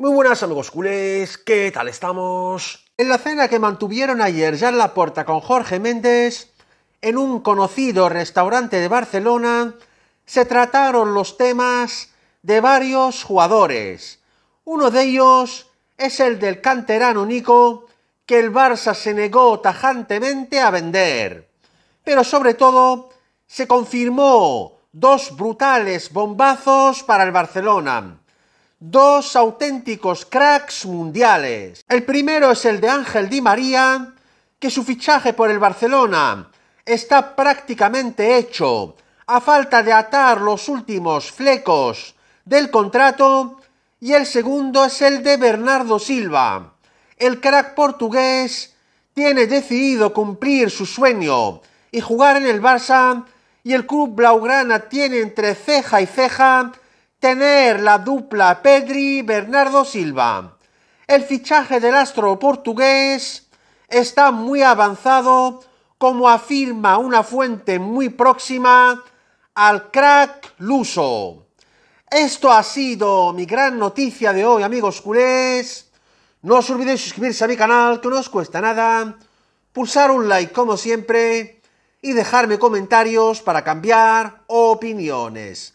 Muy buenas amigos culés, ¿qué tal estamos? En la cena que mantuvieron ayer ya en la puerta con Jorge Méndez, en un conocido restaurante de Barcelona, se trataron los temas de varios jugadores. Uno de ellos es el del canterano Nico, que el Barça se negó tajantemente a vender. Pero sobre todo, se confirmó dos brutales bombazos para el Barcelona dos auténticos cracks mundiales. El primero es el de Ángel Di María, que su fichaje por el Barcelona está prácticamente hecho. A falta de atar los últimos flecos del contrato, y el segundo es el de Bernardo Silva. El crack portugués tiene decidido cumplir su sueño y jugar en el Barça y el club blaugrana tiene entre ceja y ceja tener la dupla Pedri-Bernardo Silva. El fichaje del astro portugués está muy avanzado, como afirma una fuente muy próxima al crack luso. Esto ha sido mi gran noticia de hoy, amigos culés. No os olvidéis suscribirse a mi canal, que no os cuesta nada. Pulsar un like, como siempre. Y dejarme comentarios para cambiar opiniones.